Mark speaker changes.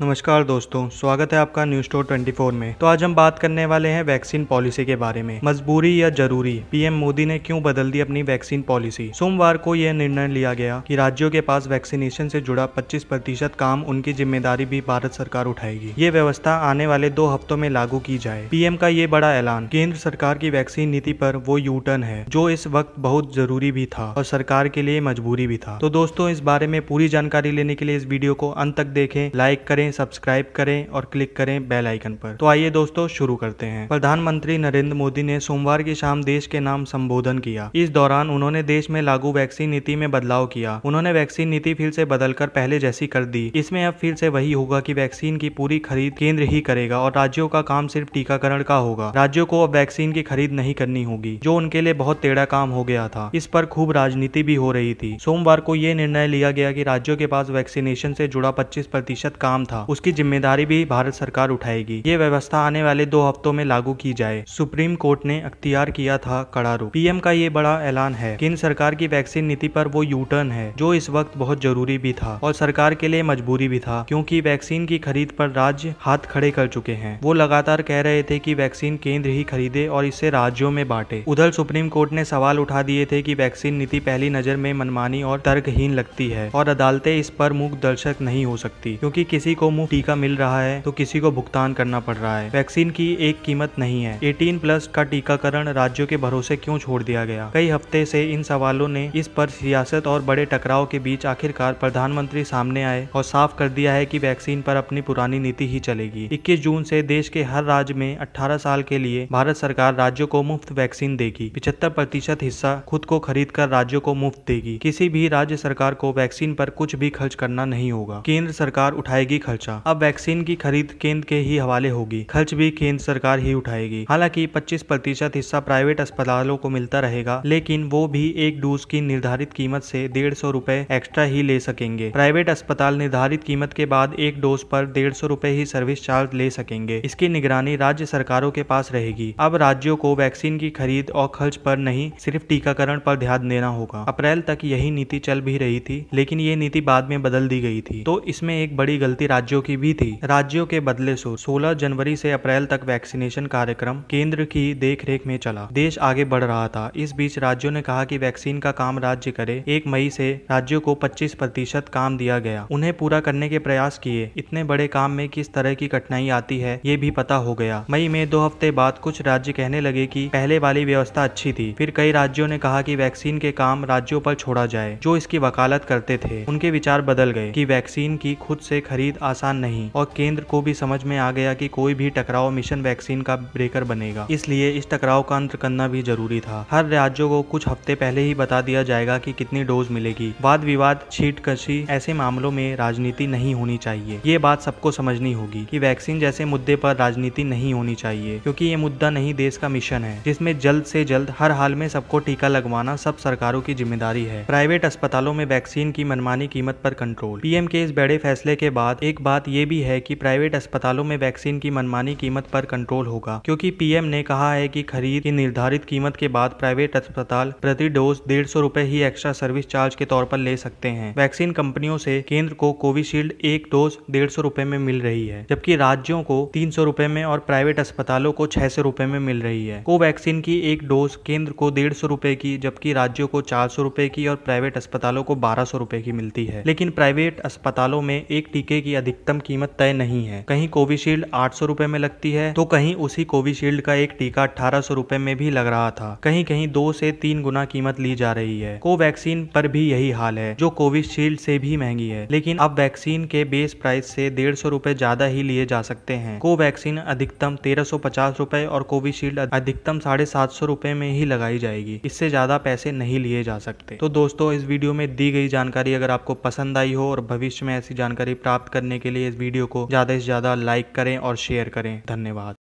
Speaker 1: नमस्कार दोस्तों स्वागत है आपका न्यूज स्टोर फोर में तो आज हम बात करने वाले हैं वैक्सीन पॉलिसी के बारे में मजबूरी या जरूरी पीएम मोदी ने क्यों बदल दी अपनी वैक्सीन पॉलिसी सोमवार को यह निर्णय लिया गया कि राज्यों के पास वैक्सीनेशन से जुड़ा 25 प्रतिशत काम उनकी जिम्मेदारी भी भारत सरकार उठाएगी ये व्यवस्था आने वाले दो हफ्तों में लागू की जाए पीएम का ये बड़ा ऐलान केंद्र सरकार की वैक्सीन नीति पर वो यू टर्न है जो इस वक्त बहुत जरूरी भी था और सरकार के लिए मजबूरी भी था तो दोस्तों इस बारे में पूरी जानकारी लेने के लिए इस वीडियो को अंत तक देखें लाइक करें करें सब्सक्राइब करें और क्लिक करें बेल आइकन पर तो आइए दोस्तों शुरू करते हैं प्रधानमंत्री नरेंद्र मोदी ने सोमवार की शाम देश के नाम संबोधन किया इस दौरान उन्होंने देश में लागू वैक्सीन नीति में बदलाव किया उन्होंने वैक्सीन नीति फिर से बदलकर पहले जैसी कर दी इसमें अब फिर से वही होगा की वैक्सीन की पूरी खरीद केंद्र ही करेगा और राज्यों का काम सिर्फ टीकाकरण का होगा राज्यों को अब वैक्सीन की खरीद नहीं करनी होगी जो उनके लिए बहुत टेढ़ा काम हो गया था इस पर खूब राजनीति भी हो रही थी सोमवार को यह निर्णय लिया गया कि राज्यों के पास वैक्सीनेशन से जुड़ा 25 प्रतिशत काम था था उसकी जिम्मेदारी भी भारत सरकार उठाएगी ये व्यवस्था आने वाले दो हफ्तों में लागू की जाए सुप्रीम कोर्ट ने अख्तियार किया था कड़ा रूप पीएम का ये बड़ा ऐलान है केंद्र सरकार की वैक्सीन नीति पर वो यू टर्न है जो इस वक्त बहुत जरूरी भी था और सरकार के लिए मजबूरी भी था क्योंकि वैक्सीन की खरीद पर राज्य हाथ खड़े कर चुके हैं वो लगातार कह रहे थे कि वैक्सीन केंद्र ही खरीदे और इसे राज्यों में बांटे उधर सुप्रीम कोर्ट ने सवाल उठा दिए थे कि वैक्सीन नीति पहली नजर में मनमानी और तर्कहीन लगती है और अदालतें इस पर मूक दर्शक नहीं हो सकती क्योंकि किसी को मुफ्त टीका मिल रहा है तो किसी को भुगतान करना पड़ रहा है वैक्सीन की एक कीमत नहीं है एटीन प्लस का टीकाकरण राज्यों के भरोसे क्यों छोड़ दिया गया कई हफ्ते से इन सवालों ने इस पर सियासत और बड़े टकराव के बीच आखिरकार प्रधानमंत्री सामने आए और साफ कर दिया है की वैक्सीन पर अपनी पुरानी नीति ही चलेगी इक्कीस जून ऐसी देश के हर राज्य में अठारह साल के लिए भारत सरकार राज्यों को मुफ्त वैक्सीन देगी पिछहत्तर प्रतिशत हिस्सा खुद को खरीद कर राज्यों को मुफ्त देगी किसी भी राज्य सरकार को वैक्सीन पर कुछ भी खर्च करना नहीं होगा केंद्र सरकार उठाएगी खर्च खर्चा अब वैक्सीन की खरीद केंद्र के ही हवाले होगी खर्च भी केंद्र सरकार ही उठाएगी हालांकि पच्चीस प्रतिशत हिस्सा प्राइवेट अस्पतालों को मिलता रहेगा लेकिन वो भी एक डोज की निर्धारित कीमत से डेढ़ सौ रूपए एक्स्ट्रा ही ले सकेंगे प्राइवेट अस्पताल निर्धारित कीमत के बाद एक डोज पर डेढ़ सौ रूपए ही सर्विस चार्ज ले सकेंगे इसकी निगरानी राज्य सरकारों के पास रहेगी अब राज्यों को वैक्सीन की खरीद और खर्च पर नहीं सिर्फ टीकाकरण पर ध्यान देना होगा अप्रैल तक यही नीति चल भी रही थी लेकिन ये नीति बाद में बदल दी गई थी तो इसमें एक बड़ी गलती राज्य राज्यों की भी थी राज्यों के बदले सो सोलह जनवरी से अप्रैल तक वैक्सीनेशन कार्यक्रम केंद्र की देखरेख में चला देश आगे बढ़ रहा था इस बीच राज्यों ने कहा कि वैक्सीन का काम राज्य करे एक मई से राज्यों को पच्चीस प्रतिशत काम दिया गया उन्हें पूरा करने के प्रयास किए इतने बड़े काम में किस तरह की कठिनाई आती है ये भी पता हो गया मई में दो हफ्ते बाद कुछ राज्य कहने लगे की पहले वाली व्यवस्था अच्छी थी फिर कई राज्यों ने कहा की वैक्सीन के काम राज्यों पर छोड़ा जाए जो इसकी वकालत करते थे उनके विचार बदल गए की वैक्सीन की खुद से खरीद आसान नहीं और केंद्र को भी समझ में आ गया कि कोई भी टकराव मिशन वैक्सीन का ब्रेकर बनेगा इसलिए इस टकराव का अंत करना भी जरूरी था हर राज्यों को कुछ हफ्ते पहले ही बता दिया जाएगा कि कितनी डोज मिलेगी वाद विवाद छीट कशी ऐसे मामलों में राजनीति नहीं होनी चाहिए ये बात सबको समझनी होगी की वैक्सीन जैसे मुद्दे पर राजनीति नहीं होनी चाहिए क्योंकि ये मुद्दा नहीं देश का मिशन है जिसमें जल्द से जल्द हर हाल में सबको टीका लगवाना सब सरकारों की जिम्मेदारी है प्राइवेट अस्पतालों में वैक्सीन की मनमानी कीमत पर कंट्रोल पीएम के इस बड़े फैसले के बाद एक एक बात यह भी है कि प्राइवेट अस्पतालों में वैक्सीन की मनमानी कीमत पर कंट्रोल होगा क्योंकि पीएम ने कहा है कि खरीद की निर्धारित कीमत के बाद प्राइवेट अस्पताल प्रति डोज डेढ़ सौ रूपए ही एक्स्ट्रा सर्विस चार्ज के तौर पर ले सकते हैं वैक्सीन कंपनियों से केंद्र को कोविशील्ड एक डोज डेढ़ सौ रूपए में मिल रही है जबकि राज्यों को तीन सौ रूपए में और प्राइवेट अस्पतालों को छह सौ रूपए में मिल रही है कोवैक्सीन की एक डोज केंद्र को डेढ़ सौ रूपए की जबकि राज्यों को चार सौ रूपए की और प्राइवेट अस्पतालों को बारह सौ रूपए की मिलती है लेकिन प्राइवेट अस्पतालों में एक टीके की अधिकतम कीमत तय नहीं है कहीं कोविशील्ड आठ सौ रूपए में लगती है तो कहीं उसी कोविशील्ड का एक टीका अठारह सौ रूपए में भी लग रहा था कहीं कहीं दो से तीन गुना कीमत ली जा रही है कोवैक्सीन पर भी यही हाल है जो कोविशील्ड से भी महंगी है लेकिन अब वैक्सीन के बेस प्राइस से डेढ़ सौ रूपए ज्यादा ही लिए जा सकते हैं कोवैक्सीन अधिकतम तेरह सौ पचास रूपए और कोविशील्ड अधिकतम साढ़े सात सौ रूपए में ही लगाई जाएगी इससे ज्यादा पैसे नहीं लिए जा सकते तो दोस्तों इस वीडियो में दी गई जानकारी अगर आपको पसंद आई हो और भविष्य में ऐसी जानकारी प्राप्त करने के लिए इस वीडियो को ज़्यादा से ज़्यादा लाइक करें और शेयर करें धन्यवाद